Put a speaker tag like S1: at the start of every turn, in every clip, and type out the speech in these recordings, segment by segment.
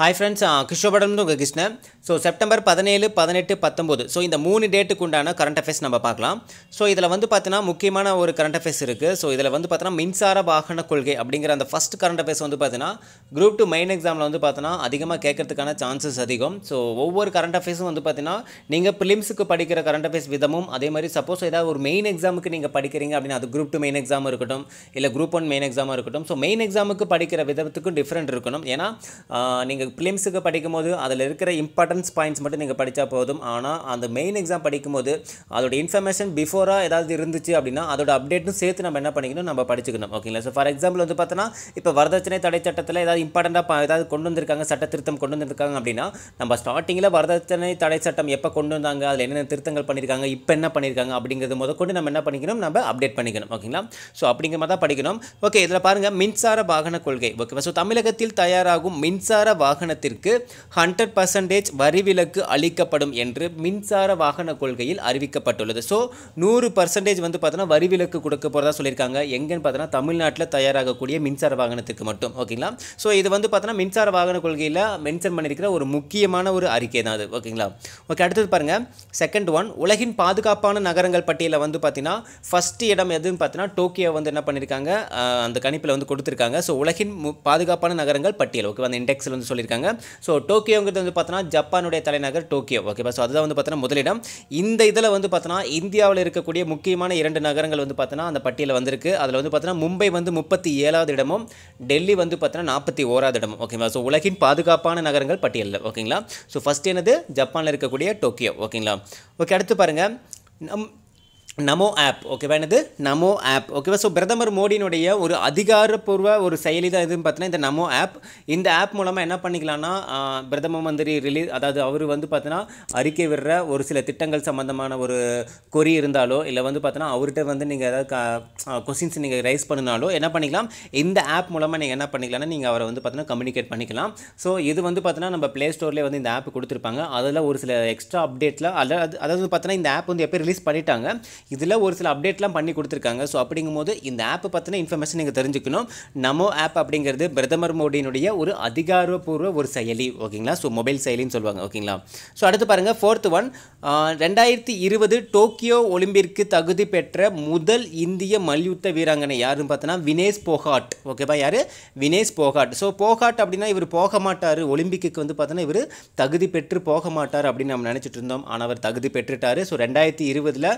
S1: hi friends கிருஷ்ணபடம்னு உங்கள் Krishnan so September பதினேழு பதினெட்டு பத்தொம்போது ஸோ இந்த மூணு டேட்டுக்கு உண்டான கரண்ட் அஃபேர்ஸ் நம்ம பார்க்கலாம் ஸோ இதில் வந்து பார்த்தீங்கன்னா முக்கியமான ஒரு கரண்ட் அஃபேர்ஸ் இருக்குது ஸோ இதில் வந்து பார்த்தீங்கன்னா மின்சார வாகன கொள்கை அப்படிங்கிற அந்த ஃபஸ்ட் கரண்ட் அஃபேர்ஸ் வந்து பார்த்தீங்கன்னா குரூப் டூ மெயின் எக்ஸாமில் வந்து பார்த்தீங்கன்னா அதிகமாக கேட்கறதுக்கான சான்சஸ் அதிகம் ஸோ ஒவ்வொரு கரண்ட் அஃபேர்ஸும் வந்து பார்த்தீங்கன்னா நீங்கள் பிலிம்ஸுக்கு படிக்கிற கரண்ட் அஃபேர்ஸ் விதமும் அதே மாதிரி சப்போஸ் ஏதாவது ஒரு மெயின் எக்ஸாமுக்கு நீங்கள் படிக்கிறீங்க அப்படின்னா அது குரூப் டூ மெயின் எக்ஸாமும் இருக்கட்டும் இல்லை குரூப் ஒன் மெயின் எக்ஸாமாக இருக்கட்டும் ஸோ மெயின் எக்ஸாமுக்கு படிக்கிற விதத்துக்கும் டிஃப்ரெண்ட் இருக்கணும் ஏன்னா நீங்கள் நீங்கள் ஃபிலிம்ஸுக்கு படிக்கும்போது அதில் இருக்கிற இம்பார்ட்டன்ஸ் பாயிண்ட்ஸ் மட்டும் நீங்கள் படித்தா போதும் ஆனால் அந்த மெயின் எக்ஸாம் படிக்கும்போது அதோட இன்ஃபர்மேஷன் பிஃபோராக ஏதாவது இருந்துச்சு அப்படின்னா அதோட அப்டேட்டும் சேர்த்து நம்ம என்ன பண்ணிக்கணும் நம்ம படிச்சுக்கணும் ஓகேங்களா ஸோ ஃபார் எக்ஸாம்பிள் வந்து பார்த்தோன்னா இப்போ வரதட்சணை தடை சட்டத்தில் ஏதாவது இம்பார்ட்டண்ட்டாக ஏதாவது கொண்டு வந்திருக்காங்க சட்ட திருத்தம் கொண்டு வந்திருக்காங்க அப்படின்னா நம்ம ஸ்டார்டிங்கில் வரதட்சணை தடை சட்டம் எப்போ கொண்டு வந்தாங்க அதில் என்னென்ன திருத்தங்கள் பண்ணியிருக்காங்க இப்போ என்ன பண்ணியிருக்காங்க அப்படிங்கிறது முதற்கொண்டு நம்ம என்ன பண்ணிக்கணும் நம்ம அப்டேட் பண்ணிக்கணும் ஓகேங்களா ஸோ அப்படிங்கிற மாதிரி தான் படிக்கணும் ஓகே இதில் பாருங்கள் மின்சார வாகன கொள்கை ஓகேவா ஸோ தமிழகத்தில் தயாராகும் மின்சார வாக வாகனத்திற்கு ஹண்ட்ரட் பர்சன்டேஜ் வரி விலக்கு அளிக்கப்படும் என்று மின்சார வாகன கொள்கையில் அறிவிக்கப்பட்டுள்ளது ஸோ நூறு பர்சன்டேஜ் வந்து பார்த்தோன்னா வரி விலக்கு கொடுக்க போகிறதா சொல்லியிருக்காங்க எங்கேன்னு பார்த்தோன்னா தமிழ்நாட்டில் தயாராகக்கூடிய மின்சார வாகனத்துக்கு மட்டும் ஓகேங்களா ஸோ இது வந்து பார்த்தோன்னா மின்சார வாகன கொள்கையில் மென்ஷன் பண்ணியிருக்கிற ஒரு முக்கியமான ஒரு அறிக்கை தான் அது ஓகேங்களா ஓகே அடுத்தது பாருங்கள் செகண்ட் ஒன் உலகின் பாதுகாப்பான நகரங்கள் பட்டியலில் வந்து பார்த்தீங்கன்னா ஃபஸ்ட் இடம் எதுன்னு பார்த்தீங்கன்னா டோக்கியோ வந்து என்ன பண்ணியிருக்காங்க அந்த கணிப்பில் வந்து கொடுத்துருக்காங்க ஸோ உலகின் பாதுகாப்பான நகரங்கள் பட்டியல் ஓகே அந்த இண்டெக்ஸில் வந்து சொல்லியிருக்காங்க சொல்லியிருக்காங்க ஸோ டோக்கியோங்கிறது வந்து பார்த்தோன்னா ஜப்பானுடைய தலைநகர் டோக்கியோ ஓகேவா ஸோ அதுதான் வந்து பார்த்தோன்னா முதலிடம் இந்த இதில் வந்து பார்த்தோன்னா இந்தியாவில் இருக்கக்கூடிய முக்கியமான இரண்டு நகரங்கள் வந்து பார்த்தோன்னா அந்த பட்டியலில் வந்திருக்கு அதில் வந்து பார்த்தோன்னா மும்பை வந்து முப்பத்தி ஏழாவது இடமும் டெல்லி வந்து பார்த்தோன்னா நாற்பத்தி ஓராவது இடமும் ஓகேவா ஸோ உலகின் பாதுகாப்பான நகரங்கள் பட்டியலில் ஓகேங்களா ஸோ ஃபஸ்ட் என்னது ஜப்பானில் இருக்கக்கூடிய டோக்கியோ ஓகேங்களா ஓகே அடுத்து பாருங்கள் நம் நமோ ஆப் ஓகேவா என்னது நமோ ஆப் ஓகேவா ஸோ பிரதமர் மோடியினுடைய ஒரு அதிகாரப்பூர்வ ஒரு செயலி தான் எதுன்னு பார்த்தீங்கன்னா இந்த நமோ ஆப் இந்த ஆப் மூலமாக என்ன பண்ணிக்கலாம்னா பிரதம மந்திரி ரிலீஸ் அதாவது அவர் வந்து பார்த்தீங்கன்னா அறிக்கை விடுற ஒரு சில திட்டங்கள் சம்மந்தமான ஒரு கொரி இருந்தாலோ இல்லை வந்து பார்த்தீங்கன்னா அவர்கிட்ட வந்து நீங்கள் ஏதாவது கொஸ்டின்ஸ் நீங்கள் ரைஸ் பண்ணினாலோ என்ன பண்ணிக்கலாம் இந்த ஆப் மூலமாக நீங்கள் என்ன பண்ணிக்கலாம்னா நீங்கள் அவரை வந்து பார்த்தீங்கன்னா கம்யூனிகேட் பண்ணிக்கலாம் ஸோ இது வந்து பார்த்தீங்கன்னா நம்ம ப்ளே ஸ்டோர்லேயே வந்து இந்த ஆப் கொடுத்துருப்பாங்க அதில் ஒரு சில எக்ஸ்ட்ரா அப்டேட்டில் அதாவது அதாவது பார்த்தீங்கன்னா இந்த ஆப் வந்து எப்போ ரிலீஸ் பண்ணிட்டாங்க இதில் ஒரு சில அப்டேட்லாம் பண்ணி கொடுத்துருக்காங்க ஸோ அப்படிங்கும்போது இந்த ஆப்பை பற்றின இன்ஃபர்மேஷன் நீங்கள் தெரிஞ்சுக்கணும் நமோ ஆப் அப்படிங்கிறது பிரதமர் மோடியினுடைய ஒரு அதிகாரப்பூர்வ ஒரு செயலி ஓகேங்களா ஸோ மொபைல் செயலின்னு சொல்லுவாங்க ஓகேங்களா ஸோ அடுத்து பாருங்கள் ஃபோர்த் ஒன் ரெண்டாயிரத்தி இருபது டோக்கியோ ஒலிம்பிற்கு தகுதி பெற்ற முதல் இந்திய மல்யுத்த வீராங்கனை யாருன்னு பார்த்தோன்னா வினேஷ் போகாட் ஓகேப்பா யார் வினேஷ் போகாட் ஸோ போகாட் அப்படின்னா இவர் போக மாட்டார் ஒலிம்பிக்கு வந்து பார்த்தோன்னா இவர் தகுதி பெற்று போக மாட்டார் அப்படின்னு நம்ம நினச்சிட்டு இருந்தோம் ஆனால் அவர் தகுதி பெற்றுட்டார் ஸோ ரெண்டாயிரத்தி இருபதில்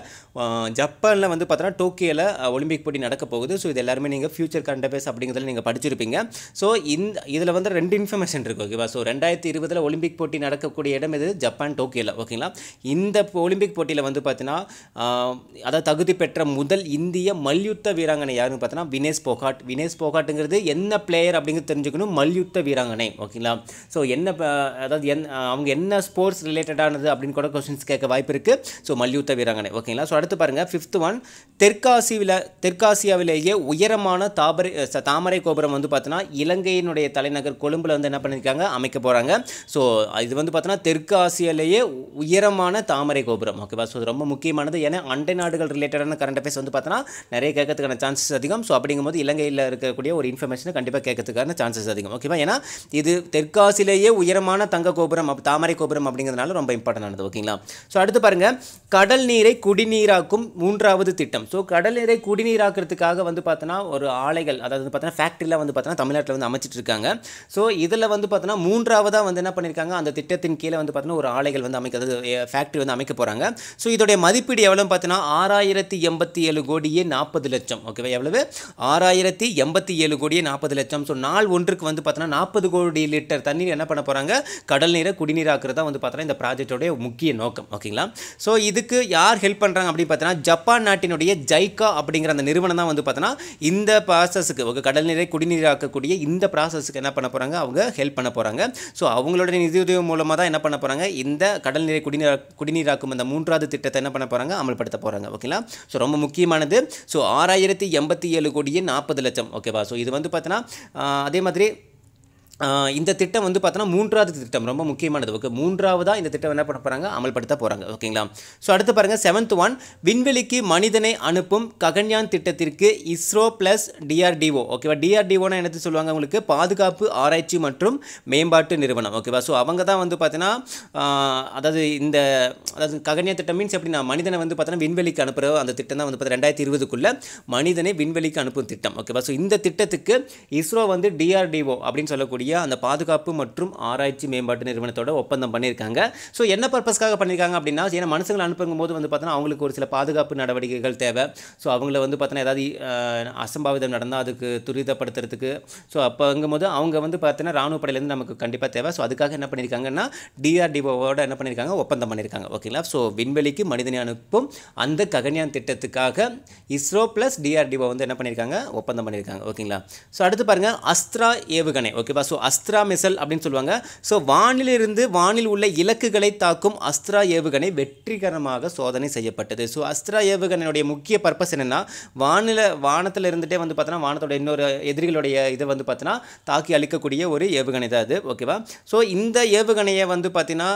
S1: ஜப்பானில் வந்து பார்த்தோன்னா டோக்கியோவில் ஒலிம்பிக் போட்டி நடக்க போகுது ஸோ இது எல்லாருமே நீங்கள் ஃபியூச்சர் கரண்ட் அஃபேர்ஸ் அப்படிங்கிறதுல நீங்கள் படிச்சிருப்பீங்க ஸோ இந்த இதில் வந்து ரெண்டு இன்ஃபர்மேஷன் இருக்குது ஓகேவா ஸோ ரெண்டாயிரத்தி இருபதில் ஒலிம்பிக் போட்டி நடக்கக்கூடிய இடம் இது ஜப்பான் டோக்கியோவில் ஓகேங்களா இந்த ஒலிம்பிக் போட்டியில் வந்து பார்த்தீங்கன்னா அதாவது தகுதி பெற்ற முதல் இந்திய மல்யுத்த வீராங்கனை யாருன்னு பார்த்தோன்னா வினேஷ் போகாட் வினேஷ் போகாட்டுங்கிறது என்ன பிளேயர் அப்படிங்கிறது தெரிஞ்சுக்கணும் மல்யுத்த வீராங்கனை ஓகேங்களா ஸோ என்ன அதாவது என் அவங்க என்ன ஸ்போர்ட்ஸ் ரிலேட்டடானது அப்படின்னு கூட கொஸ்டின்ஸ் கேட்க வாய்ப்பு இருக்குது ஸோ மல்யுத்த வீராங்கனை ஓகேங்களா ஸோ அடுத்து பாருங்கள் ஃபிஃப்த் ஒன் தெற்காசியில் தெற்காசியாவிலேயே உயரமான தாபரை தாமரை கோபுரம் வந்து பார்த்தோன்னா இலங்கையினுடைய தலைநகர் கொழும்பில் வந்து என்ன பண்ணியிருக்காங்க அமைக்க போகிறாங்க ஸோ இது வந்து பார்த்தோன்னா தெற்கு உயரமான தாமரை கோபுரம் ஓகேவா ஸோ ரொம்ப முக்கியமானது ஏன்னா அண்டை நாடுகள் ரிலேட்டடான கரண்ட் அஃபேர்ஸ் வந்து பார்த்தோன்னா நிறைய கேட்கறதுக்கான சான்சஸ் அதிகம் ஸோ அப்படிங்கும்போது இலங்கையில் இருக்கக்கூடிய ஒரு இன்ஃபர்மேஷனை கண்டிப்பாக கேட்கறதுக்கான சான்சஸ் அதிகம் ஓகேவா ஏன்னா இது தெற்காசிலேயே உயரமான தங்க கோபுரம் தாமரை கோபுரம் அப்படிங்கிறதுனால ரொம்ப ஆனது ஓகேங்களா ஸோ அடுத்து பாருங்கள் கடல் நீரை குடிநீராக உருவாக்கும் மூன்றாவது திட்டம் ஸோ கடல் நீரை குடிநீராக்கிறதுக்காக வந்து பார்த்தோன்னா ஒரு ஆலைகள் அதாவது பார்த்தீங்கன்னா பார்த்தோன்னா ஃபேக்ட்ரிலாம் வந்து பார்த்தோன்னா தமிழ்நாட்டில் வந்து அமைச்சிட்டு இருக்காங்க ஸோ இதில் வந்து பார்த்தோன்னா மூன்றாவதாக வந்து என்ன பண்ணியிருக்காங்க அந்த திட்டத்தின் கீழே வந்து பார்த்தோன்னா ஒரு ஆலைகள் வந்து அமைக்கிறது ஃபேக்ட்ரி வந்து அமைக்க போகிறாங்க ஸோ இதோடைய மதிப்பீடு எவ்வளோன்னு பார்த்தோன்னா ஆறாயிரத்தி எண்பத்தி ஏழு கோடியே நாற்பது லட்சம் ஓகேவா எவ்வளவு ஆறாயிரத்தி எண்பத்தி ஏழு கோடியே நாற்பது லட்சம் ஸோ நாள் ஒன்றுக்கு வந்து பார்த்தோன்னா நாற்பது கோடி லிட்டர் தண்ணீர் என்ன பண்ண போகிறாங்க கடல் நீரை குடிநீராக்குறதா வந்து பார்த்தோன்னா இந்த ப்ராஜெக்டோடைய முக்கிய நோக்கம் ஓகேங்களா ஸோ இதுக்கு யார் ஹெல்ப் பண்ணுறாங்க அப்படின்னு பார்த்தீங்கன்னா ஜப்பான் நாட்டினுடைய ஜைக்கா அப்படிங்கிற அந்த நிறுவனம் தான் வந்து பார்த்தோன்னா இந்த ப்ராசஸுக்கு ஒரு கடல் நீரை குடிநீராக்கக்கூடிய இந்த ப்ராசஸுக்கு என்ன பண்ண போகிறாங்க அவங்க ஹெல்ப் பண்ண போகிறாங்க ஸோ அவங்களோட நிதியுதவி மூலமாக தான் என்ன பண்ண போகிறாங்க இந்த கடல் நீரை குடிநீரா குடிநீராக்கும் அந்த மூன்றாவது திட்டத்தை என்ன பண்ண போகிறாங்க அமல்படுத்த போகிறாங்க ஓகேங்களா ஸோ ரொம்ப முக்கியமானது ஸோ ஆறாயிரத்தி எண்பத்தி ஏழு கோடியே நாற்பது லட்சம் ஓகேவா ஸோ இது வந்து பார்த்தீங்கன்னா அதே மாதிரி இந்த திட்டம் வந்து பார்த்தோன்னா மூன்றாவது திட்டம் ரொம்ப முக்கியமானது ஓகே மூன்றாவதாக இந்த திட்டம் என்ன பண்ண போகிறாங்க அமல்படுத்த போகிறாங்க ஓகேங்களா ஸோ அடுத்து பாருங்கள் செவன்த் ஒன் விண்வெளிக்கு மனிதனை அனுப்பும் ககன்யான் திட்டத்திற்கு இஸ்ரோ ப்ளஸ் டிஆர்டிஓ ஓகேவா டிஆர்டிஓனா என்னது சொல்லுவாங்க உங்களுக்கு பாதுகாப்பு ஆராய்ச்சி மற்றும் மேம்பாட்டு நிறுவனம் ஓகேவா ஸோ அவங்க தான் வந்து பார்த்தீங்கன்னா அதாவது இந்த அதாவது ககன்யான் திட்டம் மீன்ஸ் எப்படி நான் மனிதனை வந்து பார்த்தோன்னா விண்வெளிக்கு அனுப்புகிற அந்த திட்டம் தான் வந்து பார்த்தீங்கன்னா ரெண்டாயிரத்தி இருபதுக்குள்ளே மனிதனை விண்வெளிக்கு அனுப்பும் திட்டம் ஓகேவா ஸோ இந்த திட்டத்துக்கு இஸ்ரோ வந்து டிஆர்டிஓ அப்படின்னு சொல்லக்கூடிய இருக்கக்கூடிய அந்த பாதுகாப்பு மற்றும் ஆராய்ச்சி மேம்பாட்டு நிறுவனத்தோட ஒப்பந்தம் பண்ணியிருக்காங்க ஸோ என்ன பர்பஸ்க்காக பண்ணியிருக்காங்க அப்படின்னா ஏன்னா மனுஷங்களை அனுப்பும் போது வந்து பார்த்தோன்னா அவங்களுக்கு ஒரு சில பாதுகாப்பு நடவடிக்கைகள் தேவை ஸோ அவங்கள வந்து பார்த்தோன்னா ஏதாவது அசம்பாவிதம் நடந்தால் அதுக்கு துரிதப்படுத்துறதுக்கு ஸோ அப்போங்கும்போது அவங்க வந்து பார்த்தீங்கன்னா ராணுவ படையிலேருந்து நமக்கு கண்டிப்பாக தேவை ஸோ அதுக்காக என்ன பண்ணியிருக்காங்கன்னா டிஆர்டிஓவோட என்ன பண்ணியிருக்காங்க ஒப்பந்தம் பண்ணியிருக்காங்க ஓகேங்களா ஸோ விண்வெளிக்கு மனிதனை அனுப்பும் அந்த ககன்யான் திட்டத்துக்காக இஸ்ரோ ப்ளஸ் டிஆர்டிஓ வந்து என்ன பண்ணியிருக்காங்க ஒப்பந்தம் பண்ணியிருக்காங்க ஓகேங்களா ஸோ அடுத்து பாருங்கள் அஸ்த்ரா ஏவுகணை ஓகேவா ஸோ அஸ்திரா மிசல் அப்படின்னு சொல்லுவாங்க ஸோ வானிலிருந்து வானில் உள்ள இலக்குகளை தாக்கும் அஸ்திரா ஏவுகணை வெற்றிகரமாக சோதனை செய்யப்பட்டது ஸோ அஸ்திரா ஏவுகணையுடைய முக்கிய பர்பஸ் என்னென்னா வானில வானத்தில் இருந்துகிட்டே வந்து பார்த்தோன்னா வானத்தோட இன்னொரு எதிரிகளுடைய இதை வந்து பார்த்தோன்னா தாக்கி அளிக்கக்கூடிய ஒரு ஏவுகணை தான் அது ஓகேவா ஸோ இந்த ஏவுகணையை வந்து பார்த்தீங்கன்னா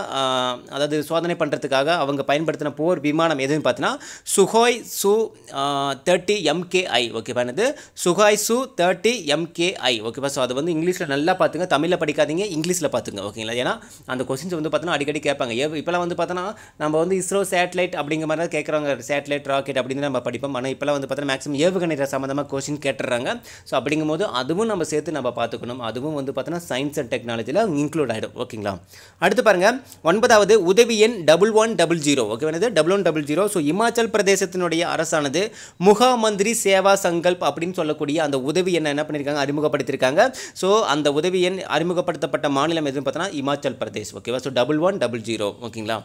S1: அதாவது சோதனை பண்ணுறதுக்காக அவங்க பயன்படுத்தின போர் விமானம் எதுன்னு பார்த்தீங்கன்னா சுஹோய் சு தேர்ட்டி எம்கேஐ ஓகேவா என்னது சுஹாய் சு தேர்ட்டி எம்கேஐ ஓகேவா ஸோ அது வந்து இங்கிலீஷில் நல்லா பார்த்து பார்த்துங்க தமிழில் படிக்காதீங்க இங்கிலீஷில் பார்த்துங்க ஓகேங்களா ஏன்னா அந்த கொஸ்டின்ஸ் வந்து பார்த்தீங்கன்னா அடிக்கடி கேட்பாங்க எவ் இப்போலாம் வந்து பார்த்தோன்னா நம்ம வந்து இஸ்ரோ சேட்டலைட் அப்படிங்கிற மாதிரி தான் கேட்குறாங்க சேட்டலைட் ராக்கெட் அப்படின்னு நம்ம படிப்போம் ஆனால் இப்போலாம் வந்து பார்த்தோன்னா மேக்ஸிமம் ஏவுகணை சம்மந்தமாக கொஸ்டின் கேட்டுறாங்க ஸோ அப்படிங்கும் போது அதுவும் நம்ம சேர்த்து நம்ம பார்த்துக்கணும் அதுவும் வந்து பார்த்தோன்னா சயின்ஸ் அண்ட் டெக்னாலஜியில் இன்க்ளூட் ஆகிடும் ஓகேங்களா அடுத்து பாருங்கள் ஒன்பதாவது உதவி எண் double one double zero okay வேணது double one double zero so Himachal பிரதேசத்தினுடைய அரசானது முகா மந்திரி சேவா சங்கல்ப் அப்படின்னு சொல்லக்கூடிய அந்த உதவி என்ன என்ன பண்ணியிருக்காங்க அறிமுகப்படுத்தியிருக்காங்க ஸோ அந்த உதவி உதவி எண் அறிமுகப்படுத்தப்பட்ட மாநிலம் எதுன்னு பார்த்தோன்னா இமாச்சல் பிரதேஷ் ஓகேவா so double one double zero ஓகேங்களா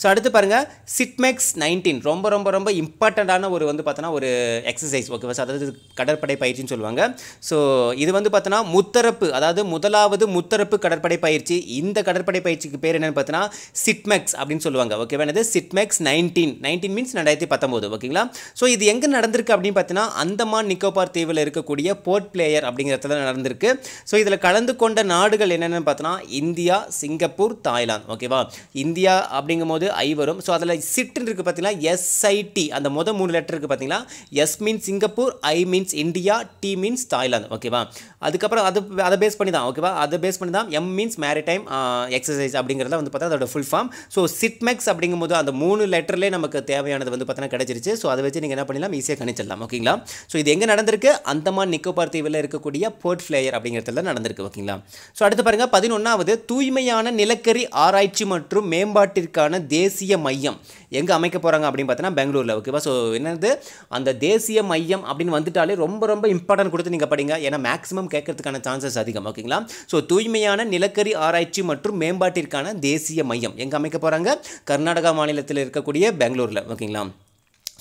S1: ஸோ அடுத்து பாருங்கள் சிட்மெக்ஸ் நைன்டீன் ரொம்ப ரொம்ப ரொம்ப இம்பார்ட்டண்ட்டான ஒரு வந்து பார்த்தோன்னா ஒரு எக்ஸசைஸ் ஓகேவா ஸோ அதாவது கடற்படை பயிற்சின்னு சொல்லுவாங்க ஸோ இது வந்து பார்த்தோன்னா முத்தரப்பு அதாவது முதலாவது முத்தரப்பு கடற்படை பயிற்சி இந்த கடற்படை பயிற்சிக்கு பேர் என்னென்னு பார்த்தோன்னா சிட்மெக்ஸ் அப்படின்னு சொல்லுவாங்க ஓகேவா என்னது சிட்மெக்ஸ் நைன்டீன் நைன்டீன் மீன்ஸ் ரெண்டாயிரத்தி பத்தொம்போது ஓகேங்களா ஸோ இது எங்கே நடந்திருக்கு அப்படின்னு பார்த்தீங்கன்னா அந்தமான் நிக்கோபார் தீவில் இருக்கக்கூடிய போர்ட் பிளேயர் அப்படிங்கிறத நடந்திருக்கு ஸோ இதில் கலந்து கொண்ட நாடுகள் என்னென்னு பார்த்தோன்னா இந்தியா சிங்கப்பூர் தாய்லாந்து ஓகேவா இந்தியா அப்படிங்கும் போது ஐ வரும் ஸோ அதில் சிட்டுன்னு இருக்குது பார்த்தீங்கன்னா எஸ்ஐடி அந்த மொதல் மூணு லெட்டர் இருக்குது பார்த்தீங்கன்னா S means Singapore I means India T means Thailand ஓகேவா அதுக்கப்புறம் அது அதை பேஸ் பண்ணி தான் ஓகேவா அதை பேஸ் பண்ணி தான் எம் மீன்ஸ் மேரிடைம் எக்ஸசைஸ் அப்படிங்கிறத வந்து பார்த்தா அதோட ஃபுல் ஃபார்ம் ஸோ சிட்மெக்ஸ் அப்படிங்கும் போது அந்த மூணு லெட்டர்லேயே நமக்கு தேவையானது வந்து பார்த்தீங்கன்னா கிடச்சிருச்சு ஸோ அதை வச்சு நீங்கள் என்ன பண்ணலாம் ஈஸியாக கணிச்சிடலாம் ஓகேங்களா ஸோ இது எங்கே நடந்திருக்கு அந்தமான் நிக்கோபார் தீவில் இருக்கக்கூடிய போர்ட் ஃப்ளேயர் அப்படிங்கிறதுல நடந்திருக்கு ஓகேங்களா சரிங்களா ஸோ அடுத்து பாருங்கள் பதினொன்றாவது தூய்மையான நிலக்கரி ஆராய்ச்சி மற்றும் மேம்பாட்டிற்கான தேசிய மையம் எங்கே அமைக்க போகிறாங்க அப்படின்னு பார்த்தீங்கன்னா பெங்களூரில் ஓகேவா ஸோ என்னது அந்த தேசிய மையம் அப்படின்னு வந்துட்டாலே ரொம்ப ரொம்ப இம்பார்ட்டன்ட் கொடுத்து நீங்கள் படிங்க ஏன்னா மேக்ஸிமம் கேட்கறதுக்கான சான்சஸ் அதிகம் ஓகேங்களா ஸோ தூய்மையான நிலக்கரி ஆராய்ச்சி மற்றும் மேம்பாட்டிற்கான தேசிய மையம் எங்கே அமைக்க போகிறாங்க கர்நாடகா மாநிலத்தில் இருக்கக்கூடிய பெங்களூரில் ஓகேங்களா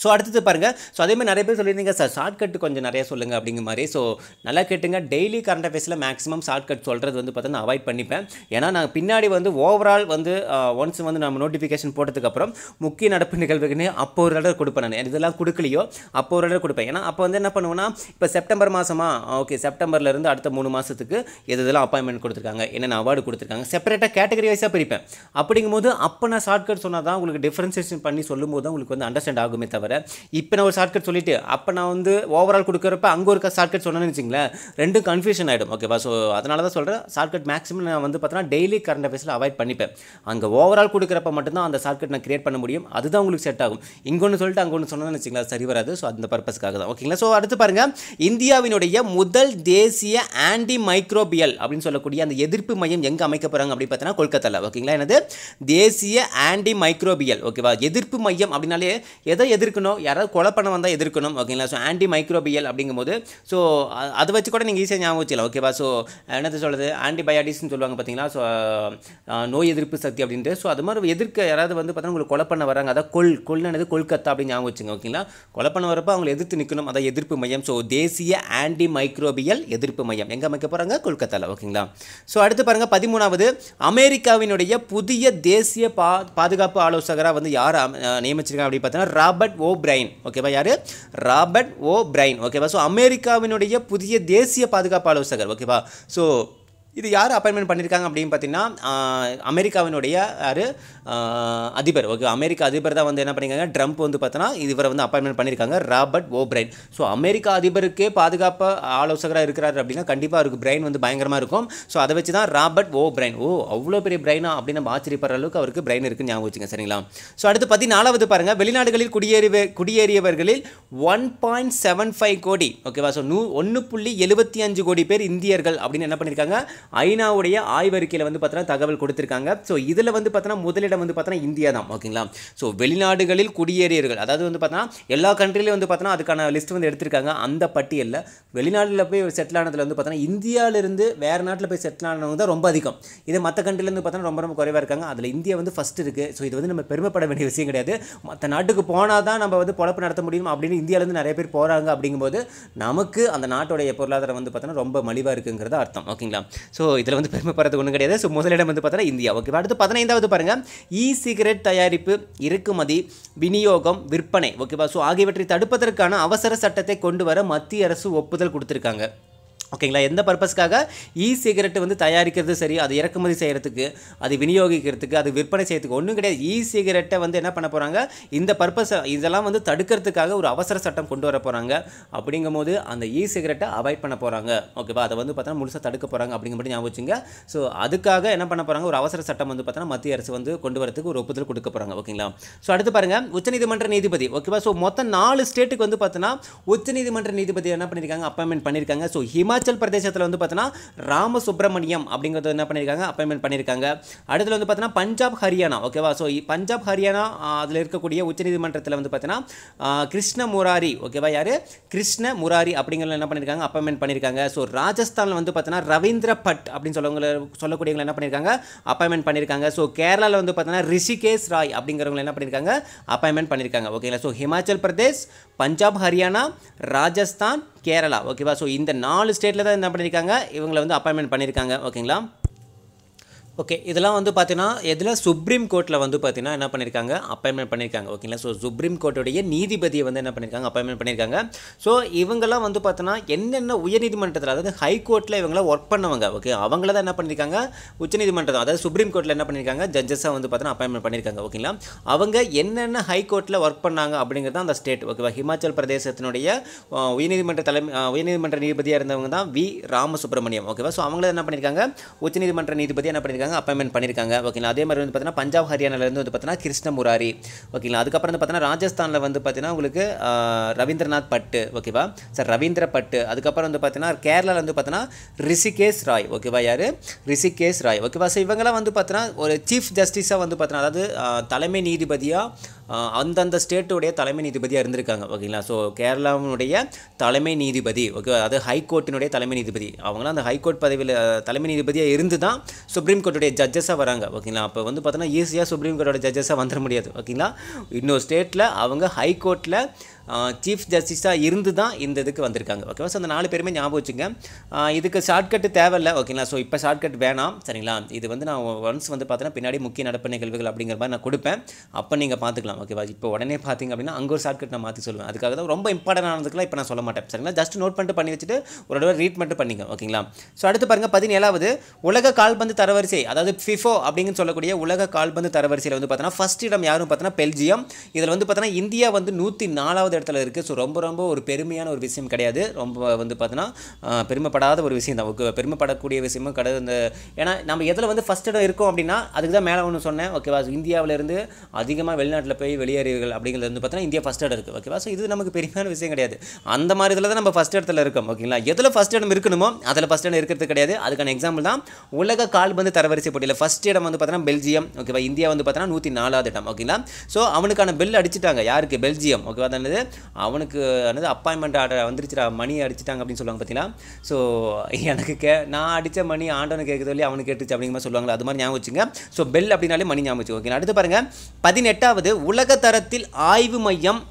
S1: ஸோ அடுத்தது பாருங்கள் ஸோ அதே மாதிரி நிறைய பேர் சொல்லியிருந்தீங்க சார் ஷார்ட்கட் கொஞ்சம் நிறைய சொல்லுங்கள் அப்படிங்கிற மாதிரி ஸோ நல்லா கேட்டுங்க டெய்லி கரண்ட் அஃபேர்ஸில் மேக்ஸிமம் ஷார்ட்கட் சொல்கிறது வந்து பார்த்தீங்கன்னா அவாய்ட் பண்ணிப்பேன் ஏன்னா நான் பின்னாடி வந்து ஓவரால் வந்து ஒன்ஸ் வந்து நம்ம நோட்டிஃபிகேஷன் போட்டதுக்கப்புறம் முக்கிய நடப்பு நிகழ்வுக்குன்னு அப்போ ஒரு ஆர்டர் கொடுப்பேன் நான் இதெல்லாம் கொடுக்கலையோ அப்போ ஒரு ஆர்டர் கொடுப்பேன் ஏன்னா அப்போ வந்து என்ன பண்ணுவேன்னா இப்போ செப்டம்பர் மாதமா ஓகே செப்டம்பர்லேருந்து அடுத்த மூணு மாதத்துக்கு எது இதெல்லாம் அப்பாயின்மெண்ட் கொடுத்துருக்காங்க என்னென்ன அவார்டு கொடுத்துருக்காங்க செப்பரேட்டாக கேட்டகரி வைஸாக பிரிப்பேன் அப்படிங்கும்போது அப்போ நான் ஷார்ட்கட் சொன்னால் தான் உங்களுக்கு டிஃப்ரென்சேஷன் பண்ணி சொல்லும்போது தான் உங்களுக்கு வந்து அண்டர்ஸ்டாண்ட் ஆகுமே தவிர தவிர இப்போ நான் ஒரு ஷார்ட்கட் சொல்லிவிட்டு அப்போ நான் வந்து ஓவரால் கொடுக்குறப்ப அங்கே ஒரு ஷார்ட்கட் சொன்னேன்னு வச்சிங்களேன் ரெண்டும் கன்ஃபியூஷன் ஆகிடும் ஓகேவா ஸோ அதனால தான் சொல்கிறேன் ஷார்ட்கட் மேக்ஸிமம் நான் வந்து பார்த்தீங்கன்னா டெய்லி கரண்ட் அஃபேஸில் அவாய்ட் பண்ணிப்பேன் அங்கே ஓவரால் கொடுக்குறப்ப மட்டும்தான் அந்த ஷார்ட்கட் நான் கிரியேட் பண்ண முடியும் அதுதான் உங்களுக்கு செட் ஆகும் இங்கொன்று சொல்லிட்டு அங்கே ஒன்று சொன்னேன்னு வச்சிங்களா சரி வராது ஸோ அந்த பர்பஸ்க்காக தான் ஓகேங்களா ஸோ அடுத்து பாருங்கள் இந்தியாவினுடைய முதல் தேசிய ஆன்டி மைக்ரோபியல் அப்படின்னு சொல்லக்கூடிய அந்த எதிர்ப்பு மையம் எங்கே அமைக்க போகிறாங்க அப்படின்னு பார்த்தீங்கன்னா கொல்கத்தாவில் ஓகேங்களா எனது தேசிய ஆன்டி மைக்ரோபியல் ஓகேவா எதிர்ப்பு மையம் அப்படின்னாலே எதை எதிர்க்க எதிர்க்கணும் யாராவது கொலை பண்ண வந்தால் எதிர்க்கணும் ஓகேங்களா ஸோ ஆன்டி மைக்ரோபியல் அப்படிங்கும்போது ஸோ அதை வச்சு கூட நீங்கள் ஈஸியாக ஞாபகம் வச்சுக்கலாம் ஓகேவா ஸோ என்னது சொல்கிறது ஆன்டிபயாட்டிக்ஸ்னு சொல்லுவாங்க பார்த்தீங்களா ஸோ நோய் எதிர்ப்பு சக்தி அப்படின்ட்டு ஸோ அது மாதிரி எதிர்க்க யாராவது வந்து பார்த்தீங்கன்னா உங்களுக்கு கொலை பண்ண வராங்க அதான் கொல் கொல்னது கொல்கத்தா அப்படின்னு ஞாபகம் வச்சுங்க ஓகேங்களா கொலை பண்ண வரப்போ அவங்களை எதிர்த்து நிற்கணும் அதான் எதிர்ப்பு மையம் ஸோ தேசிய ஆன்டி மைக்ரோபியல் எதிர்ப்பு மையம் எங்கே அமைக்க போகிறாங்க கொல்கத்தாவில் ஓகேங்களா ஸோ அடுத்து பாருங்கள் பதிமூணாவது அமெரிக்காவினுடைய புதிய தேசிய பா பாதுகாப்பு ஆலோசகராக வந்து யார் நியமிச்சிருக்காங்க அப்படின்னு பார்த்தீங்கன்னா ராபர்ட் ஓ பிரைன் ஓகேவா யார் ராபர்ட் ஓ பிரைன் ஓகேவா ஸோ அமெரிக்காவினுடைய புதிய தேசிய பாதுகாப்பு ஆலோசகர் ஓகேவா ஸோ இது யார் அப்பாயின்மெண்ட் பண்ணியிருக்காங்க அப்படின்னு பார்த்தீங்கன்னா அமெரிக்காவினுடைய யார் அதிபர் ஓகே அமெரிக்க அதிபர் தான் வந்து என்ன பண்ணியிருக்காங்க ட்ரம்ப் வந்து பார்த்தோன்னா இவரை வந்து அப்பாயின்மெண்ட் பண்ணியிருக்காங்க Robert O'Brien so America அதிபருக்கே பாதுகாப்பு ஆலோசகராக இருக்கிறார் அப்படின்னா கண்டிப்பாக அவருக்கு பிரெயின் வந்து பயங்கரமாக இருக்கும் ஸோ அதை வச்சு தான் ராபர்ட் ஓ பிரைன் ஓ அவ்வளோ பெரிய பிரெயினா அப்படின்னு நம்ம ஆச்சரியப்படுற அளவுக்கு அவருக்கு பிரெயின் இருக்குன்னு ஞாபகம் வச்சுங்க சரிங்களா ஸோ அடுத்து பதினாலாவது பாருங்கள் வெளிநாடுகளில் குடியேறிய குடியேறியவர்களில் ஒன் பாயிண்ட் செவன் ஃபைவ் கோடி ஓகேவா ஸோ நூ ஒன்று புள்ளி எழுபத்தி அஞ்சு கோடி பேர் இந்தியர்கள் அப்படின்னு என்ன பண்ணியிருக்காங்க ஐநாவுடைய ஆய்வறிக்கையில் வந்து பார்த்தோன்னா தகவல் கொடுத்துருக்காங்க ஸோ இதில் வந்து பார்த்தோன்னா முதலிடம் வந்து பார்த்தோன்னா இந்தியா தான் ஓகேங்களா ஸோ வெளிநாடுகளில் குடியேறியர்கள் அதாவது வந்து பார்த்தோன்னா எல்லா கண்ட்ரிலையும் வந்து பார்த்தோன்னா அதுக்கான லிஸ்ட் வந்து எடுத்திருக்காங்க அந்த பட்டியலில் வெளிநாட்டில் போய் செட்டில் ஆனதில் வந்து பார்த்தோன்னா இந்தியாவிலிருந்து வேறு நாட்டில் போய் செட்டில் ஆனவங்க தான் ரொம்ப அதிகம் இதே மற்ற கண்ட்ரிலேருந்து பார்த்தோன்னா ரொம்ப ரொம்ப குறைவாக இருக்காங்க அதில் இந்தியா வந்து ஃபஸ்ட்டு இருக்குது ஸோ இது வந்து நம்ம பெருமைப்பட வேண்டிய விஷயம் கிடையாது மற்ற நாட்டுக்கு போனால் தான் நம்ம வந்து பொழப்பு நடத்த முடியும் அப்படின்னு இந்தியாவிலேருந்து நிறைய பேர் போகிறாங்க அப்படிங்கும்போது நமக்கு அந்த நாட்டுடைய பொருளாதாரம் வந்து பார்த்தோன்னா ரொம்ப மலிவாக இருக்குங்கிறது அர்த்தம் ஓகேங்களா ஸோ ஸோ இதில் வந்து பெருமைப்படுறது ஒன்றும் கிடையாது ஸோ முதலிடம் வந்து பார்த்தோன்னா இந்தியா ஓகே அடுத்து பதினைந்தாவது பாருங்கள் இ சிகரெட் தயாரிப்பு இறக்குமதி விநியோகம் விற்பனை ஓகேவா ஸோ ஆகியவற்றை தடுப்பதற்கான அவசர சட்டத்தை கொண்டு வர மத்திய அரசு ஒப்புதல் கொடுத்துருக்காங்க ஓகேங்களா எந்த பர்பஸ்க்காக இ சிகரெட் வந்து தயாரிக்கிறது சரி அது இறக்குமதி செய்கிறதுக்கு அது விநியோகிக்கிறதுக்கு அது விற்பனை செய்யறதுக்கு ஒன்றும் கிடையாது இ சிகரெட்டை வந்து என்ன பண்ண போகிறாங்க இந்த பர்பஸை இதெல்லாம் வந்து தடுக்கிறதுக்காக ஒரு அவசர சட்டம் கொண்டு வர போகிறாங்க அப்படிங்கும் போது அந்த இ சிகரெட்டை அவாய்ட் பண்ண போகிறாங்க ஓகேவா அதை வந்து பார்த்தோன்னா முழுசாக தடுக்க போகிறாங்க அப்படிங்கிற மாதிரி ஞாபகம் வச்சுங்க ஸோ அதுக்காக என்ன பண்ண போகிறாங்க ஒரு அவசர சட்டம் வந்து பார்த்தோன்னா மத்திய அரசு வந்து கொண்டு வரதுக்கு ஒரு ஒப்புதல் கொடுக்க போகிறாங்க ஓகேங்களா ஸோ அடுத்து பாருங்கள் உச்சநீதிமன்ற நீதிபதி ஓகேவா ஸோ மொத்தம் நாலு ஸ்டேட்டுக்கு வந்து பார்த்தோன்னா உச்சநீதிமன்ற நீதிபதி என்ன பண்ணியிருக்காங்க அப்பாயின்மெண்ட் பண்ணியிருக்காங்க ஸோ ஹிமா இமாச்சல் பிரதேசத்தில் வந்து பார்த்தீங்கன்னா ராம சுப்பிரமணியம் அப்படிங்கிறது என்ன பண்ணியிருக்காங்க அப்பாயின்மெண்ட் பண்ணியிருக்காங்க அடுத்தது வந்து பார்த்தீங்கன்னா பஞ்சாப் ஹரியானா ஓகேவா ஸோ பஞ்சாப் ஹரியானா அதில் இருக்கக்கூடிய உச்சநீதிமன்றத்தில் வந்து பார்த்தீங்கன்னா கிருஷ்ண முராரி ஓகேவா யார் கிருஷ்ண முராரி அப்படிங்கிறது என்ன பண்ணியிருக்காங்க அப்பாயின்மெண்ட் பண்ணியிருக்காங்க ஸோ ராஜஸ்தானில் வந்து பார்த்தீங்கன்னா ரவீந்திர பட் அப்படின்னு சொல்லவங்க சொல்லக்கூடியவங்களை என்ன பண்ணியிருக்காங்க அப்பாயின்மெண்ட் பண்ணியிருக்காங்க ஸோ கேரளாவில் வந்து பார்த்தீங்கன்னா ரிஷிகேஷ் ராய் அப்படிங்கிறவங்க என்ன பண்ணியிருக்காங்க அப்பாயின்மெண்ட் பண்ணியிருக்காங்க ஓகேங்களா ஸோ ஹிமாச்சல் பிரதேஷ் பஞ்சாப் ஹரியானா ராஜஸ்தான் கேரளா ஓகேவா ஸோ இந்த நாலு ஸ்டேட்டில் தான் என்ன பண்ணியிருக்காங்க இவங்களை வந்து அப்பாயின்மெண்ட் பண்ணியிருக்காங்க ஓகேங்களா ஓகே இதெல்லாம் வந்து பார்த்தீங்கன்னா இதில் சுப்ரீம் கோர்ட்டில் வந்து பார்த்தீங்கன்னா என்ன பண்ணியிருக்காங்க அப்பாயின்மெண்ட் பண்ணியிருக்காங்க ஓகேங்களா ஸோ சுப்ரீம் கோர்ட்டுடைய நீதிபதியை வந்து என்ன பண்ணியிருக்காங்க அப்பாயின்மெண்ட் பண்ணியிருக்காங்க ஸோ இவங்கெல்லாம் வந்து பார்த்தீங்கன்னா என்னென்ன உயர்நீதிமன்றத்தில் அதாவது ஹை கோர்ட்டில் இவங்களாம் ஒர்க் பண்ணவங்க ஓகே அவங்கள தான் என்ன பண்ணியிருக்காங்க உச்சநீதிமன்றம் அதாவது சுப்ரீம் கோர்ட்டில் என்ன பண்ணியிருக்காங்க ஜட்ஜஸாக வந்து பார்த்தீங்கன்னா அப்பாயின்மெண்ட் பண்ணியிருக்காங்க ஓகேங்களா அவங்க என்னென்ன ஹை கோர்ட்டில் ஒர்க் பண்ணாங்க அப்படிங்கிறது அந்த ஸ்டேட் ஓகேவா ஹிமாச்சல் பிரதேசத்தினுடைய உயர்நீதிமன்ற தலைமை உயர்நீதிமன்ற நீதிபதியாக இருந்தவங்க தான் வி ராமசுப்ரமணியம் ஓகேவா ஸோ அவங்கள என்ன பண்ணியிருக்காங்க உச்சநீதிமன்ற நீதிபதி என்ன பண்ணியிருக்காங்க பண்ணியிருக்காங்க அப்பாயின்மெண்ட் பண்ணியிருக்காங்க ஓகேங்களா அதே மாதிரி வந்து பார்த்தீங்கன்னா பஞ்சாப் ஹரியானாலேருந்து வந்து பார்த்தீங்கன்னா கிருஷ்ண முராரி ஓகேங்களா அதுக்கப்புறம் வந்து பார்த்தீங்கன்னா ராஜஸ்தானில் வந்து பார்த்தீங்கன்னா உங்களுக்கு ரவீந்திரநாத் பட்டு ஓகேவா சார் ரவீந்திர பட்டு அதுக்கப்புறம் வந்து பார்த்தீங்கன்னா கேரளாவில் வந்து பார்த்தீங்கன்னா ரிஷிகேஷ் ராய் ஓகேவா யார் ரிஷிகேஷ் ராய் ஓகேவா சார் இவங்கெல்லாம் வந்து பார்த்தீங்கன்னா ஒரு சீஃப் ஜஸ்டிஸாக வந்து பார்த்தீங்கன்னா அதாவது தலைமை நீதிபதியாக அந்தந்த ஸ்டேட்டுடைய தலைமை நீதிபதியாக இருந்திருக்காங்க ஓகேங்களா ஸோ கேரளாவினுடைய தலைமை நீதிபதி ஓகே அதாவது ஹைகோர்ட்டினுடைய தலைமை நீதிபதி அவங்களாம் அந்த ஹைகோர்ட் பதவியில் தலைமை நீதிபதியாக இருந்து தான் சுப்ரீம் கோர்ட்டுடைய ஜட்ஜஸாக வராங்க ஓகேங்களா அப்போ வந்து பார்த்தோன்னா ஈஸியாக சுப்ரீம் கோர்ட்டோட ஜட்ஜஸாக வந்துட முடியாது ஓகேங்களா இன்னொரு ஸ்டேட்டில் அவங்க ஹைகோர்ட்டில் சீஃப் ஜஸ்டிஸாக இருந்து தான் இந்த இதுக்கு வந்திருக்காங்க ஓகேவா ஸோ அந்த நாலு பேருமே ஞாபகம் வச்சுங்க இதுக்கு ஷார்ட்கட்டு தேவையில்லை ஓகேங்களா ஸோ இப்போ ஷார்ட்கட் வேணாம் சரிங்களா இது வந்து நான் ஒன்ஸ் வந்து பார்த்தீங்கன்னா பின்னாடி முக்கிய நடப்பு நிகழ்வுகள் அப்படிங்கிற மாதிரி நான் கொடுப்பேன் அப்போ நீங்கள் பார்த்துக்கலாம் ஓகேவா இப்போ உடனே பார்த்தீங்க அப்படின்னா அங்கே ஒரு ஷார்ட்கட் நான் மாற்றி சொல்லுவேன் அதுக்காக தான் ரொம்ப இம்பார்ட்டன்டானதுக்குலாம் இப்போ நான் சொல்ல மாட்டேன் சரிங்களா ஜஸ்ட் நோட் பண்ணிட்டு பண்ணி வச்சுட்டு ஒரு தடவை ரீட் மட்டும் பண்ணிங்க ஓகேங்களா ஸோ அடுத்து பாருங்கள் பதினேழாவது உலக கால்பந்து தரவரிசை அதாவது ஃபிஃபோ அப்படின்னு சொல்லக்கூடிய உலக கால்பந்து தரவரிசையில் வந்து பார்த்தோன்னா ஃபஸ்ட் இடம் யாரும் பார்த்தோன்னா பெல்ஜியம் இதில் வந்து பார்த்தோன்னா இந்தியா வந்து நூற்றி நாலாவது இடத்துல இருக்குது ஸோ ரொம்ப ரொம்ப ஒரு பெருமையான ஒரு விஷயம் கிடையாது ரொம்ப வந்து பார்த்தோன்னா பெருமைப்படாத ஒரு விஷயம் தான் ஓகே பெருமைப்படக்கூடிய விஷயமும் கிடையாது இந்த ஏன்னா நம்ம எதில் வந்து ஃபஸ்ட் இடம் இருக்கோம் அப்படின்னா அதுக்கு தான் மேலே ஒன்று சொன்னேன் ஓகேவா இந்தியாவிலேருந்து அதிகமாக வெளிநாட்டில் போய் வெளியேறியர்கள் அப்படிங்கிறது வந்து பார்த்தீங்கன்னா இந்தியா ஃபஸ்ட் இடம் இருக்குது ஓகேவா ஸோ இது நமக்கு பெருமையான விஷயம் கிடையாது அந்த மாதிரி இதில் தான் நம்ம ஃபஸ்ட் இடத்துல இருக்கோம் ஓகேங்களா எதில் ஃபஸ்ட் இடம் இருக்கணுமோ அதில் ஃபஸ்ட் இடம் இருக்கிறது கிடையாது அதுக்கான எக்ஸாம்பிள் தான் உலக கால்பந்து தரவரிசை போட்டியில் ஃபஸ்ட் இடம் வந்து பார்த்தீங்கன்னா பெல்ஜியம் ஓகேவா இந்தியா வந்து பார்த்தோன்னா நூற்றி நாலாவது இடம் ஓகேங்களா ஸோ அவனுக்கான பெல் அடிச்சிட்டாங்க யாருக்கு பெல்ஜியம் ஓகேவா தானது அவனுக்கு என்னது அப்பாயின்மெண்ட் ஆர்டர் வந்துருச்சுடா மணி அடிச்சிட்டாங்க அப்படின்னு சொல்லுவாங்க பார்த்தீங்கன்னா ஸோ எனக்கு கே நான் அடித்த மணி ஆண்டவன் கேட்குறது இல்லையா அவனுக்கு கேட்டுச்சு அப்படிங்கிற மாதிரி சொல்லுவாங்க அது மாதிரி ஞாபகம் வச்சுங்க ஸோ பெல் அப்படின்னாலே மணி ஞாபகம் வச்சு ஓகே அடுத்து பாருங்கள் பதினெட்டாவது உலகத்தரத்தில் ஆய்வு மையம்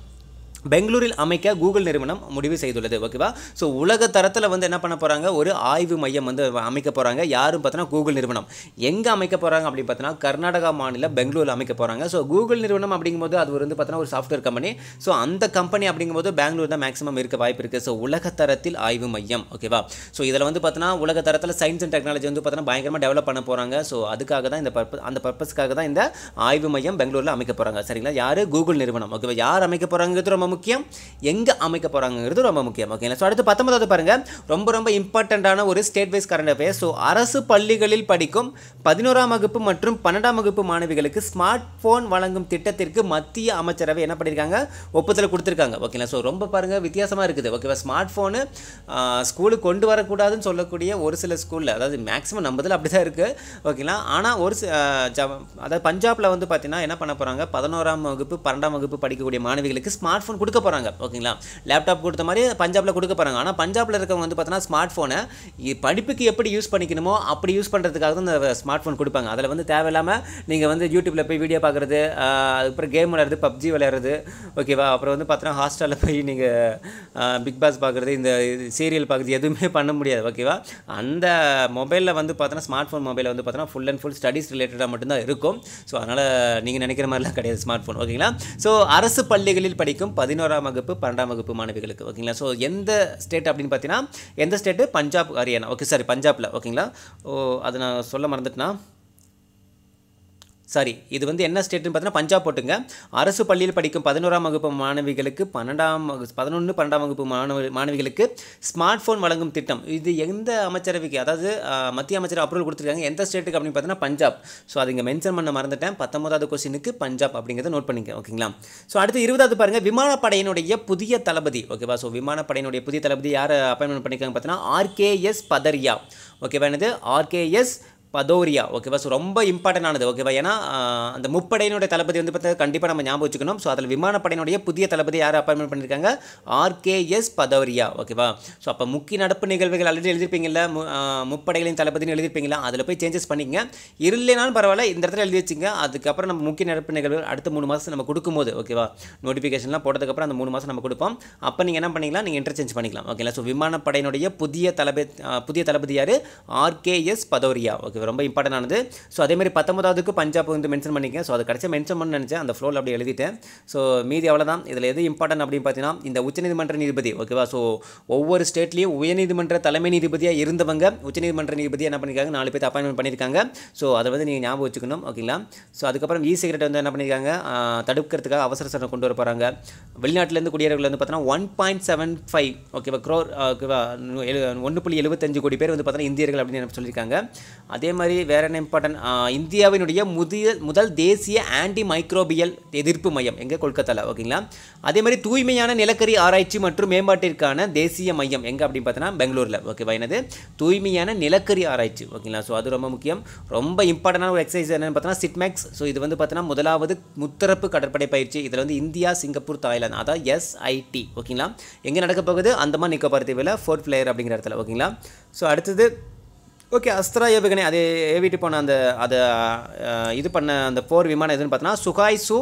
S1: பெங்களூரில் அமைக்க கூகுள் நிறுவனம் முடிவு செய்துள்ளது ஓகேவா ஸோ உலக தரத்தில் வந்து என்ன பண்ண போகிறாங்க ஒரு ஆய்வு மையம் வந்து அமைக்க போகிறாங்க யாரும் பார்த்தோன்னா கூகுள் நிறுவனம் எங்கே அமைக்க போகிறாங்க அப்படின்னு பார்த்தோன்னா கர்நாடகா மாநில பெங்களூரில் அமைக்க போகிறாங்க ஸோ கூகுள் நிறுவனம் அப்படிங்கும்போது அது வந்து பார்த்தோன்னா ஒரு சாஃப்ட்வேர் கம்பெனி ஸோ அந்த கம்பெனி அப்படிங்கும்போது பெங்களூர் தான் மேக்ஸிமம் இருக்க வாய்ப்பு இருக்குது ஸோ உலக தரத்தில் ஆய்வு மையம் ஓகேவா ஸோ இதில் வந்து பார்த்தீங்கன்னா உலக தரத்தில் சயின்ஸ் அண்ட் டெக்னாலஜி வந்து பார்த்தோன்னா பயங்கரமாக டெவலப் பண்ண போகிறாங்க ஸோ அதுக்காக தான் இந்த பர்பஸ் அந்த பர்பஸ்க்காக தான் இந்த ஆய்வு மையம் பெங்களூரில் அமைக்க போகிறாங்க சரிங்களா யார் கூகுள் நிறுவனம் ஓகேவா யார் அமைக்க போகிறாங்கிறது ரொம்ப முக்கியம் எங்கே அமைக்க போகிறாங்கிறது ரொம்ப முக்கியம் ஓகேங்களா ஸோ அடுத்து பத்தொன்பதாவது பாருங்கள் ரொம்ப ரொம்ப இம்பார்ட்டண்ட்டான ஒரு state wise current affair so அரசு பள்ளிகளில் படிக்கும் பதினோராம் வகுப்பு மற்றும் பன்னெண்டாம் வகுப்பு மாணவிகளுக்கு ஸ்மார்ட் ஃபோன் வழங்கும் திட்டத்திற்கு மத்திய அமைச்சரவை என்ன பண்ணியிருக்காங்க ஒப்புதல் கொடுத்துருக்காங்க ஓகேங்களா ஸோ ரொம்ப பாருங்கள் வித்தியாசமாக இருக்குது ஓகேவா ஸ்மார்ட் ஃபோனு ஸ்கூலுக்கு கொண்டு வரக்கூடாதுன்னு சொல்லக்கூடிய ஒரு சில ஸ்கூலில் அதாவது மேக்ஸிமம் நம்பதில் அப்படி தான் இருக்குது ஓகேங்களா ஆனால் ஒரு அதாவது பஞ்சாபில் வந்து பார்த்தீங்கன்னா என்ன பண்ண போகிறாங்க பதினோராம் வகுப்பு பன்னெண்டாம் வகுப்பு படிக்கக்கூடிய மாணவிகளுக்கு ஸ்மார்ட் ஃபோன் ஸ்மார்ட் கொடுக்க போகிறாங்க ஓகேங்களா லேப்டாப் கொடுத்த மாதிரி பஞ்சாபில் கொடுக்க போகிறாங்க ஆனால் பஞ்சாபில் இருக்கவங்க வந்து பார்த்தீங்கன்னா ஸ்மார்ட் ஃபோனை படிப்புக்கு எப்படி யூஸ் பண்ணிக்கணுமோ அப்படி யூஸ் பண்ணுறதுக்காக தான் இந்த ஸ்மார்ட் ஃபோன் கொடுப்பாங்க அதில் வந்து தேவையில்லாமல் நீங்கள் வந்து யூடியூப்பில் போய் வீடியோ பார்க்குறது அதுக்கப்புறம் கேம் விளையாடுறது பப்ஜி விளையாடுறது ஓகேவா அப்புறம் வந்து பார்த்தீங்கன்னா ஹாஸ்டலில் போய் நீங்கள் பிக் பாஸ் பார்க்குறது இந்த சீரியல் பார்க்குறது எதுவுமே பண்ண முடியாது ஓகேவா அந்த மொபைலில் வந்து பார்த்தீங்கன்னா ஸ்மார்ட் ஃபோன் மொபைலில் வந்து பார்த்தீங்கன்னா ஃபுல் அண்ட் ஃபுல் ஸ்டடீஸ் ரிலேட்டடாக மட்டும்தான் இருக்கும் ஸோ அதனால் நீங்கள் நினைக்கிற மாதிரிலாம் கிடையாது ஸ்மார்ட் ஃபோன் ஓகேங்களா ஸோ அரசு பள்ளிகளில் படிக்கும் பதினோராம் வகுப்பு பன்னெண்டாம் வகுப்பு மாணவிகளுக்கு ஓகேங்களா ஸோ எந்த ஸ்டேட் அப்படின்னு பார்த்தீங்கன்னா எந்த state Punjab Haryana okay sorry பஞ்சாபில் ஓகேங்களா ஓ அதை நான் சொல்ல மறந்துட்டேன்னா சாரி இது வந்து என்ன ஸ்டேட்னு பார்த்தீங்கன்னா பஞ்சாப் போட்டுங்க அரசு பள்ளியில் படிக்கும் பதினோராம் வகுப்பு மாணவிகளுக்கு பன்னெண்டாம் பதினொன்று பன்னெண்டாம் வகுப்பு மாணவ மாணவிகளுக்கு ஸ்மார்ட் ஃபோன் வழங்கும் திட்டம் இது எந்த அமைச்சரவைக்கு அதாவது மத்திய அமைச்சர் அப்ரூவல் கொடுத்துருக்காங்க எந்த ஸ்டேட்டுக்கு அப்படின்னு பார்த்தீங்கன்னா பஞ்சாப் ஸோ அது இங்கே மென்ஷன் பண்ண மறந்துட்டேன் பத்தொன்பதாவது கொஸ்டினுக்கு பஞ்சாப் அப்படிங்கிறத நோட் பண்ணிக்க ஓகேங்களா ஸோ அடுத்து இருபதாவது பாருங்கள் விமானப்படையினுடைய புதிய தளபதி ஓகேவா ஸோ விமானப்படையினுடைய புதிய தளபதி யார் அப்பாயின்மெண்ட் பண்ணிக்காங்க பார்த்தீங்கன்னா ஆர்கேஎஸ் பதரியா ஓகேவா என்னது ஆர்கேஎஸ் பதோரியா ஓகேவா ஸோ ரொம்ப இம்பார்ட்டன் ஆனது ஓகேவா ஏன்னா அந்த முப்படையினுடைய தளபதி வந்து பார்த்தா கண்டிப்பாக நம்ம ஞாபகம் வச்சுக்கணும் ஸோ அதில் விமானப்படையினுடைய புதிய தளபதி யார் அப்பாயின்மெண்ட் பண்ணியிருக்காங்க ஆர்கேஎஸ் பதோரியா ஓகேவா ஸோ அப்போ முக்கிய நடப்பு நிகழ்வுகள் அல்லது எழுதியிருப்பீங்களா முப்படைகளின் தளபதினு எழுதியிருப்பீங்களா அதில் போய் சேஞ்சஸ் பண்ணிங்க இல்லைனாலும் பரவாயில்ல இந்த இடத்துல எழுதி வச்சுங்க அதுக்கப்புறம் நம்ம முக்கிய நடப்பு நிகழ்வுகள் அடுத்த மூணு மாதம் நம்ம கொடுக்கும்போது ஓகேவா நோட்டிஃபிகேஷன்லாம் போட்டதுக்கப்புறம் அந்த மூணு மாதம் நம்ம கொடுப்போம் அப்போ நீங்கள் என்ன பண்ணிக்கலாம் நீங்கள் இன்டர்சேஞ்ச் பண்ணிக்கலாம் ஓகேங்களா ஸோ விமானப்படையினுடைய புதிய தளபதி புதிய தளபதி யார் ஆர்கேஎஸ் பதோரியா ஓகே ஓகே ரொம்ப இம்பார்ட்டன்ட் ஆனது ஸோ அதேமாதிரி பத்தொன்பதாவதுக்கு பஞ்சாப் வந்து மென்ஷன் பண்ணிக்கேன் ஸோ அது கடைசியாக மென்ஷன் பண்ண நினச்சேன் அந்த ஃப்ளோவில் அப்படி எழுதிட்டேன் ஸோ மீதி அவ்வளோதான் இதில் எது இம்பார்ட்டன் அப்படின்னு பார்த்தீங்கன்னா இந்த உச்சநீதிமன்ற நீதிபதி ஓகேவா ஸோ ஒவ்வொரு ஸ்டேட்லேயும் உயர்நீதிமன்ற தலைமை நீதிபதியாக இருந்தவங்க உச்சநீதிமன்ற நீதிபதி என்ன பண்ணியிருக்காங்க நாலு பேர் அப்பாயின்மெண்ட் பண்ணியிருக்காங்க ஸோ அதை வந்து நீங்கள் ஞாபகம் வச்சுக்கணும் ஓகேங்களா ஸோ அதுக்கப்புறம் இ சிகரெட் வந்து என்ன பண்ணியிருக்காங்க தடுக்கிறதுக்காக அவசர சட்டம் கொண்டு வர போகிறாங்க வெளிநாட்டிலேருந்து குடியேறவர்கள் வந்து பார்த்தீங்கன்னா ஒன் பாயிண்ட் செவன் ஃபைவ் ஓகேவா க்ரோர் ஓகேவா ஒன்று புள்ளி எழுபத்தஞ்சு கோடி பேர் வந்து பார்த்தீங்கன்னா இந்தியர்கள் அப்படின்னு சொல்லியிருக்காங்க அதே அதே மாதிரி வேற என்ன இம்பார்ட்டன்ட் இந்தியாவினுடைய முதிய முதல் தேசிய ஆன்டி மைக்ரோபியல் எதிர்ப்பு மையம் எங்கே கொல்கத்தாவில் ஓகேங்களா அதே மாதிரி தூய்மையான நிலக்கரி ஆராய்ச்சி மற்றும் மேம்பாட்டிற்கான தேசிய மையம் எங்கே அப்படின்னு பார்த்தோன்னா பெங்களூரில் ஓகேவா என்னது தூய்மையான நிலக்கரி ஆராய்ச்சி ஓகேங்களா ஸோ அது ரொம்ப முக்கியம் ரொம்ப இம்பார்ட்டண்டான ஒரு எக்ஸசைஸ் என்னென்னு பார்த்தோன்னா சிட்மேக்ஸ் ஸோ இது வந்து பார்த்தோன்னா முதலாவது முத்தரப்பு கடற்படை பயிற்சி இதில் வந்து இந்தியா சிங்கப்பூர் தாய்லாந்து அதான் எஸ்ஐடி ஓகேங்களா எங்கே நடக்க போகுது அந்தமான் நிக்க தீவில் ஃபோர்ட் பிளேயர் அப்படிங்கிற இடத்துல ஓகேங்களா ஸோ அடுத்தது ஓகே அஸ்திரா ஏவுகணை அது ஏவிட்டு போன அந்த அதை இது பண்ண அந்த போர் விமானம் எதுன்னு பார்த்தோன்னா சுகாய் சு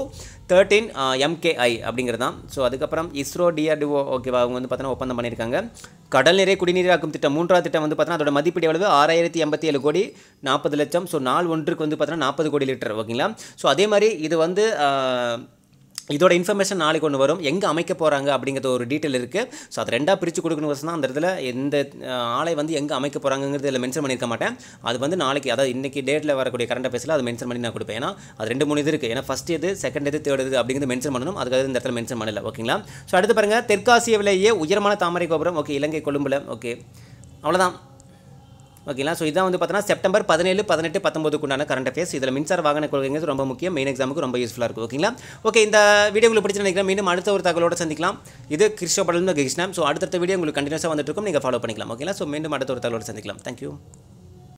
S1: தேர்ட்டீன் எம்கேஐ அப்படிங்கிறது தான் ஸோ அதுக்கப்புறம் இஸ்ரோ டிஆர்டிஓ ஓகேவா அவங்க வந்து பார்த்தோன்னா ஒப்பந்தம் பண்ணியிருக்காங்க கடல் நிறை குடிநீராக்கும் திட்டம் மூன்றாவது திட்டம் வந்து பார்த்தோன்னா அதோட மதிப்பீடு எவ்வளவு ஆறாயிரத்தி எண்பத்தி ஏழு கோடி நாற்பது லட்சம் ஸோ நாள் ஒன்றுக்கு வந்து பார்த்தோன்னா நாற்பது கோடி லிட்டர் ஓகேங்களா ஸோ அதே மாதிரி இது வந்து இதோட இன்ஃபர்மேஷன் நாளைக்கு ஒன்று வரும் எங்கே அமைக்க போகிறாங்க அப்படிங்கிறது ஒரு டீட்டெயில் இருக்குது ஸோ அது ரெண்டாக பிரித்து கொடுக்கணும் தான் அந்த இடத்துல எந்த ஆலை வந்து எங்கே அமைக்க போகிறாங்கிறது இதில் மென்ஷன் பண்ணியிருக்க மாட்டேன் அது வந்து நாளைக்கு அதாவது இன்றைக்கி டேட்டில் வரக்கூடிய கரண்ட் அஃபேர்ஸில் அது மென்ஷன் பண்ணி நான் கொடுப்பேன் ஏன்னா அது ரெண்டு மூணு இது இருக்குது ஏன்னா ஃபஸ்ட் எது செகண்ட் எது தேர்ட் எது அப்படிங்கிறது மென்ஷன் பண்ணணும் அதுக்காக இந்த இடத்துல மென்ஷன் பண்ணல ஓகேங்களா ஸோ அடுத்து பாருங்கள் தெற்காசியவிலேயே உயரமான தாமரை கோபுரம் ஓகே இலங்கை கொழும்புல ஓகே அவ்வளோதான் ஓகேங்களா ஸோ இதான் வந்து பார்த்தீங்கன்னா செப்டம்பர் பதினேழு பதினெட்டு பத்தொம்போதுக்குண்டான கரண்ட் அஃபேர்ஸ் இதில் மின்சார வாகன கொள்கைங்கிறது ரொம்ப முக்கியம் மெயின் எக்ஸாமுக்கு ரொம்ப யூஸ்ஃபுல்லாக இருக்கும் ஓகேங்களா ஓகே இந்த வீடியோ உங்களுக்கு பிடிச்சி நினைக்கிறேன் மீண்டும் அடுத்த ஒரு தகவலோட சந்திக்கலாம் இது கிருஷ்ணபடலும் கிருஷ்ணா ஸோ அடுத்த வீடியோ உங்களுக்கு கண்டினியூஸாக வந்துட்டு இருக்கும் நீங்கள் ஃபாலோ பண்ணிக்கலாம் ஓகேங்களா ஸோ மீண்டும் அடுத்த ஒரு தகவலோட சந்திக்கலாம் தேங்க்யூ